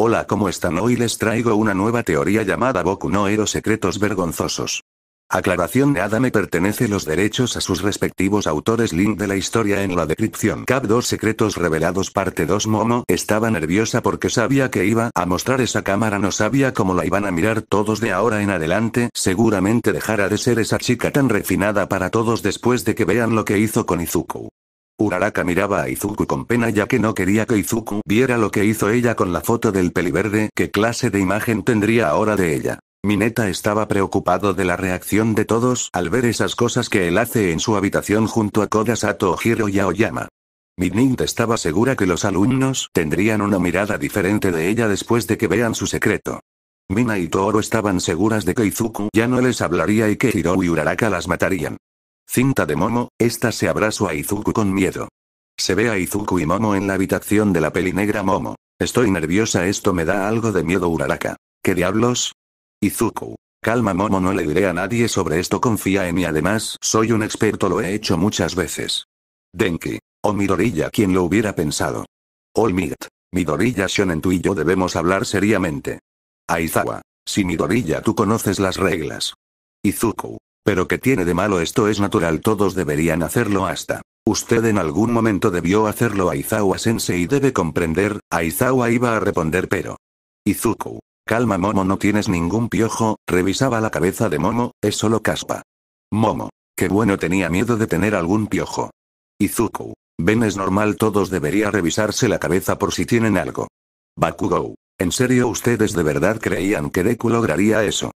Hola, ¿cómo están? Hoy les traigo una nueva teoría llamada Boku no Hero Secretos Vergonzosos. Aclaración Nada me pertenece los derechos a sus respectivos autores Link de la historia en la descripción Cap 2 Secretos Revelados Parte 2 Momo estaba nerviosa porque sabía que iba a mostrar esa cámara no sabía cómo la iban a mirar todos de ahora en adelante seguramente dejará de ser esa chica tan refinada para todos después de que vean lo que hizo con Izuku Uraraka miraba a Izuku con pena ya que no quería que Izuku viera lo que hizo ella con la foto del peliverde, qué clase de imagen tendría ahora de ella. Mineta estaba preocupado de la reacción de todos al ver esas cosas que él hace en su habitación junto a Kodasato Hiro y Aoyama. Minint estaba segura que los alumnos tendrían una mirada diferente de ella después de que vean su secreto. Mina y Toro estaban seguras de que Izuku ya no les hablaría y que Hiro y Uraraka las matarían. Cinta de Momo, esta se abrazó a Izuku con miedo. Se ve a Izuku y Momo en la habitación de la peli negra Momo. Estoy nerviosa, esto me da algo de miedo Uraraka. ¿Qué diablos? Izuku. Calma Momo, no le diré a nadie sobre esto, confía en mí. Además, soy un experto, lo he hecho muchas veces. Denki. O oh, Midorilla, quien lo hubiera pensado. All Might. Midoriya Shonen, tú y yo debemos hablar seriamente. Aizawa. Si Midoriya tú conoces las reglas. Izuku. Pero ¿qué tiene de malo esto es natural todos deberían hacerlo hasta. Usted en algún momento debió hacerlo Aizawa-sensei debe comprender, Aizawa iba a responder pero. Izuku. Calma Momo no tienes ningún piojo, revisaba la cabeza de Momo, es solo caspa. Momo. Qué bueno tenía miedo de tener algún piojo. Izuku. Ven es normal todos debería revisarse la cabeza por si tienen algo. Bakugou. ¿En serio ustedes de verdad creían que Deku lograría eso?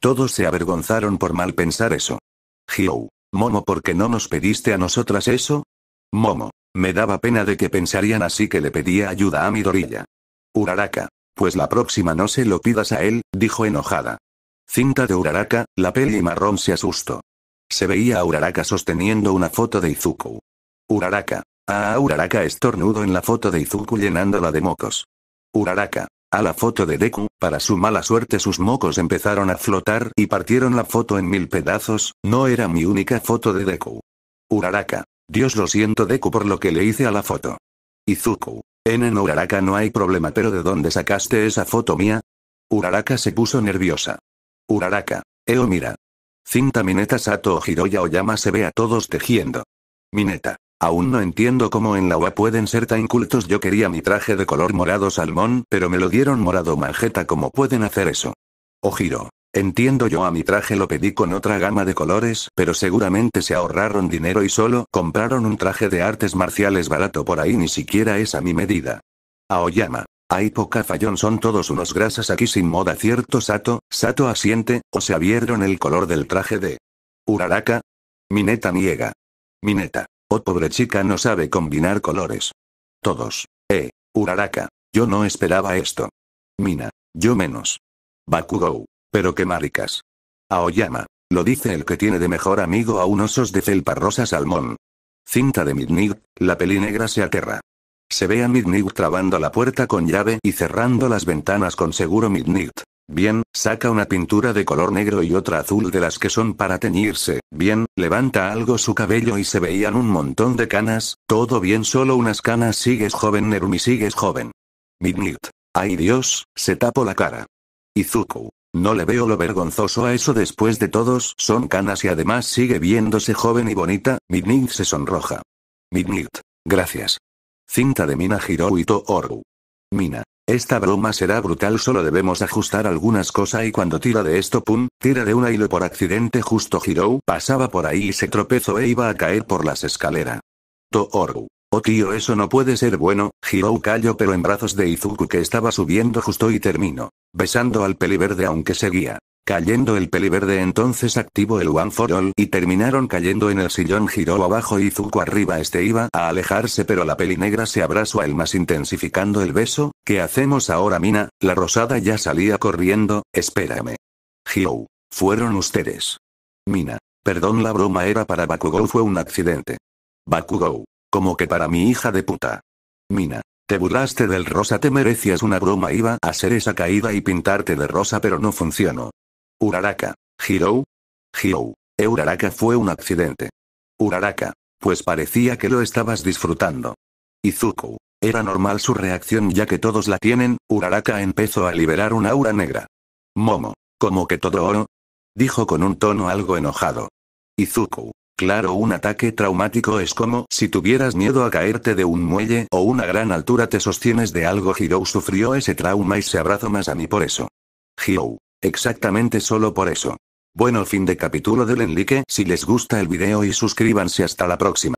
Todos se avergonzaron por mal pensar eso. Hio. Momo, ¿por qué no nos pediste a nosotras eso? Momo. Me daba pena de que pensarían así que le pedía ayuda a dorilla. Uraraka. Pues la próxima no se lo pidas a él, dijo enojada. Cinta de Uraraka, la peli marrón se asustó. Se veía a Uraraka sosteniendo una foto de Izuku. Uraraka. Ah, Uraraka estornudo en la foto de Izuku llenándola de mocos. Uraraka a la foto de Deku, para su mala suerte sus mocos empezaron a flotar y partieron la foto en mil pedazos, no era mi única foto de Deku. Uraraka. Dios lo siento Deku por lo que le hice a la foto. Izuku. En Uraraka no hay problema pero ¿de dónde sacaste esa foto mía? Uraraka se puso nerviosa. Uraraka. Eo mira. Cinta Mineta Sato o Hiroya Oyama se ve a todos tejiendo. Mineta. Aún no entiendo cómo en la UA pueden ser tan cultos. Yo quería mi traje de color morado salmón, pero me lo dieron morado manjeta. ¿Cómo pueden hacer eso? Ojiro. Oh, entiendo yo a mi traje lo pedí con otra gama de colores, pero seguramente se ahorraron dinero y solo compraron un traje de artes marciales barato por ahí ni siquiera es a mi medida. Aoyama. Hay poca fallón son todos unos grasas aquí sin moda cierto Sato, Sato asiente, o se abrieron el color del traje de Uraraka. Mineta niega. Mineta. Oh pobre chica no sabe combinar colores. Todos. Eh, Uraraka. Yo no esperaba esto. Mina. Yo menos. Bakugou. Pero qué maricas. Aoyama. Lo dice el que tiene de mejor amigo a un osos de felpa rosa salmón. Cinta de Midnight, la peli negra se aterra. Se ve a Midnight trabando la puerta con llave y cerrando las ventanas con seguro Midnight. Bien, saca una pintura de color negro y otra azul de las que son para teñirse. Bien, levanta algo su cabello y se veían un montón de canas. Todo bien, solo unas canas. Sigues joven, Nerumi, sigues joven. Midnight. Ay Dios, se tapó la cara. Izuku. No le veo lo vergonzoso a eso después de todos son canas y además sigue viéndose joven y bonita. Midnight se sonroja. Midnight. Gracias. Cinta de Mina Hirohito Oru. Mina. Esta broma será brutal, solo debemos ajustar algunas cosas y cuando tira de esto, pum, tira de una hilo por accidente justo Hirou pasaba por ahí y se tropezó e iba a caer por las escaleras. Tooru. Oh tío, eso no puede ser bueno, Hirou cayó pero en brazos de Izuku que estaba subiendo justo y terminó, besando al peliverde aunque seguía. Cayendo el peliverde entonces activó el One for All y terminaron cayendo en el sillón giró abajo y Zuko arriba este iba a alejarse pero la peli negra se abrazó a él más intensificando el beso, ¿qué hacemos ahora Mina? La rosada ya salía corriendo, espérame. Hiro. Fueron ustedes. Mina. Perdón la broma era para Bakugou fue un accidente. Bakugou. Como que para mi hija de puta. Mina. Te burlaste del rosa, te merecías una broma. Iba a hacer esa caída y pintarte de rosa, pero no funcionó. Uraraka. Hirou. Hirou. Uraraka fue un accidente. Uraraka. Pues parecía que lo estabas disfrutando. Izuku. Era normal su reacción ya que todos la tienen, Uraraka empezó a liberar un aura negra. Momo. ¿Como que todo oro? Dijo con un tono algo enojado. Izuku. Claro, un ataque traumático es como si tuvieras miedo a caerte de un muelle o una gran altura te sostienes de algo. Hirou sufrió ese trauma y se abrazó más a mí por eso. Hirou. Exactamente solo por eso. Bueno fin de capítulo del Enrique si les gusta el video y suscríbanse hasta la próxima.